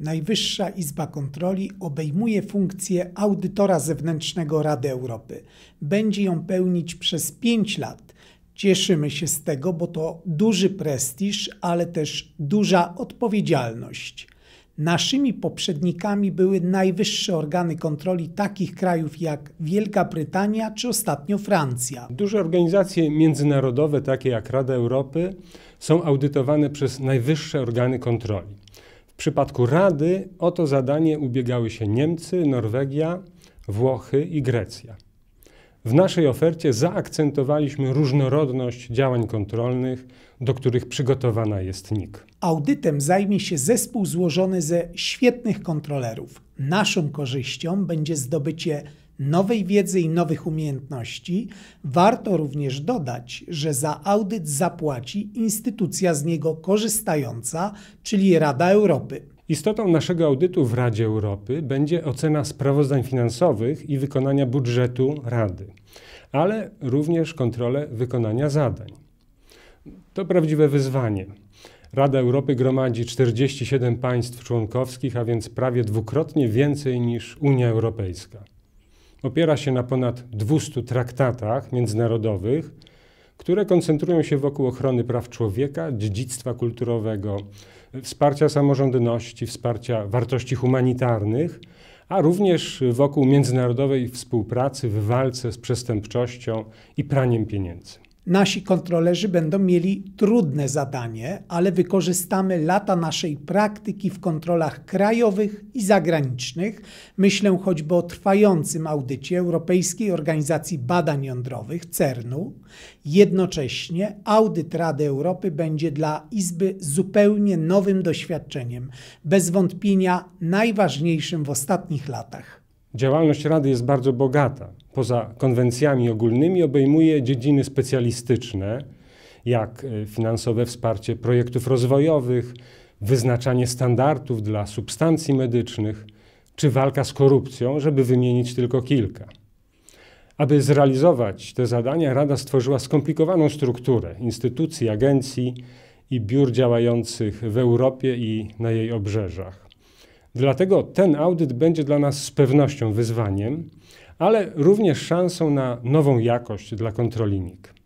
Najwyższa Izba Kontroli obejmuje funkcję audytora zewnętrznego Rady Europy. Będzie ją pełnić przez 5 lat. Cieszymy się z tego, bo to duży prestiż, ale też duża odpowiedzialność. Naszymi poprzednikami były najwyższe organy kontroli takich krajów jak Wielka Brytania czy ostatnio Francja. Duże organizacje międzynarodowe, takie jak Rada Europy, są audytowane przez najwyższe organy kontroli. W przypadku Rady o to zadanie ubiegały się Niemcy, Norwegia, Włochy i Grecja. W naszej ofercie zaakcentowaliśmy różnorodność działań kontrolnych, do których przygotowana jest NIK. Audytem zajmie się zespół złożony ze świetnych kontrolerów. Naszą korzyścią będzie zdobycie nowej wiedzy i nowych umiejętności, warto również dodać, że za audyt zapłaci instytucja z niego korzystająca, czyli Rada Europy. Istotą naszego audytu w Radzie Europy będzie ocena sprawozdań finansowych i wykonania budżetu Rady, ale również kontrolę wykonania zadań. To prawdziwe wyzwanie. Rada Europy gromadzi 47 państw członkowskich, a więc prawie dwukrotnie więcej niż Unia Europejska opiera się na ponad 200 traktatach międzynarodowych, które koncentrują się wokół ochrony praw człowieka, dziedzictwa kulturowego, wsparcia samorządności, wsparcia wartości humanitarnych, a również wokół międzynarodowej współpracy w walce z przestępczością i praniem pieniędzy. Nasi kontrolerzy będą mieli trudne zadanie, ale wykorzystamy lata naszej praktyki w kontrolach krajowych i zagranicznych. Myślę choćby o trwającym audycie Europejskiej Organizacji Badań Jądrowych CERN-u. Jednocześnie audyt Rady Europy będzie dla Izby zupełnie nowym doświadczeniem, bez wątpienia najważniejszym w ostatnich latach. Działalność Rady jest bardzo bogata. Poza konwencjami ogólnymi obejmuje dziedziny specjalistyczne, jak y, finansowe wsparcie projektów rozwojowych, wyznaczanie standardów dla substancji medycznych czy walka z korupcją, żeby wymienić tylko kilka. Aby zrealizować te zadania, Rada stworzyła skomplikowaną strukturę instytucji, agencji i biur działających w Europie i na jej obrzeżach. Dlatego ten audyt będzie dla nas z pewnością wyzwaniem, ale również szansą na nową jakość dla kontroli NIK.